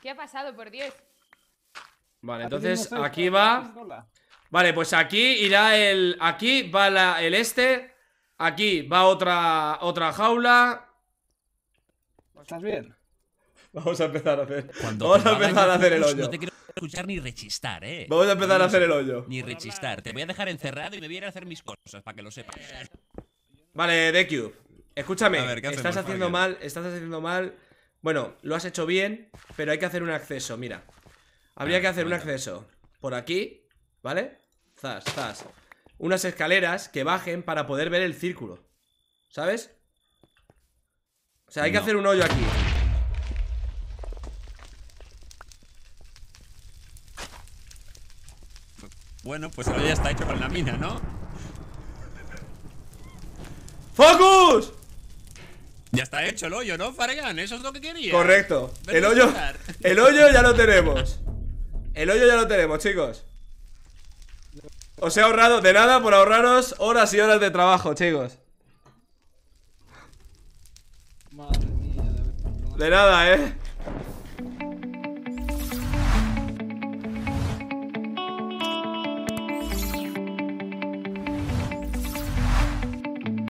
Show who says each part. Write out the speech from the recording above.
Speaker 1: ¿Qué ha pasado, por 10?
Speaker 2: Vale, entonces aquí va. Vale, pues aquí irá el. Aquí va el este. Aquí va otra, otra jaula. ¿Estás bien?
Speaker 1: Vamos a empezar a hacer. Vamos a empezar a hacer el pues, hoyo. No te
Speaker 2: quiero escuchar ni
Speaker 3: rechistar, eh. Vamos a empezar a hacer el hoyo. Ni rechistar. Te voy a dejar encerrado y me voy a ir a hacer mis cosas para que lo sepas. Vale, Deku. Escúchame. estás haciendo mal. Estás haciendo mal. Bueno, lo has hecho bien, pero hay que hacer un acceso, mira. Habría ah, que hacer un acceso por aquí, ¿vale? Zas, zas. Unas escaleras que bajen para poder ver el círculo. ¿Sabes? O sea, hay que hacer un hoyo aquí.
Speaker 2: Bueno, pues ahora ya está hecho con la mina, ¿no?
Speaker 1: ¡Focus!
Speaker 2: Ya está hecho el hoyo, ¿no, Fargan?
Speaker 3: Eso es lo que quería. Correcto. el hoyo,
Speaker 1: el hoyo ya lo tenemos. El hoyo ya lo tenemos, chicos. Os he ahorrado de nada por ahorraros horas y horas de trabajo, chicos. de nada, ¿eh?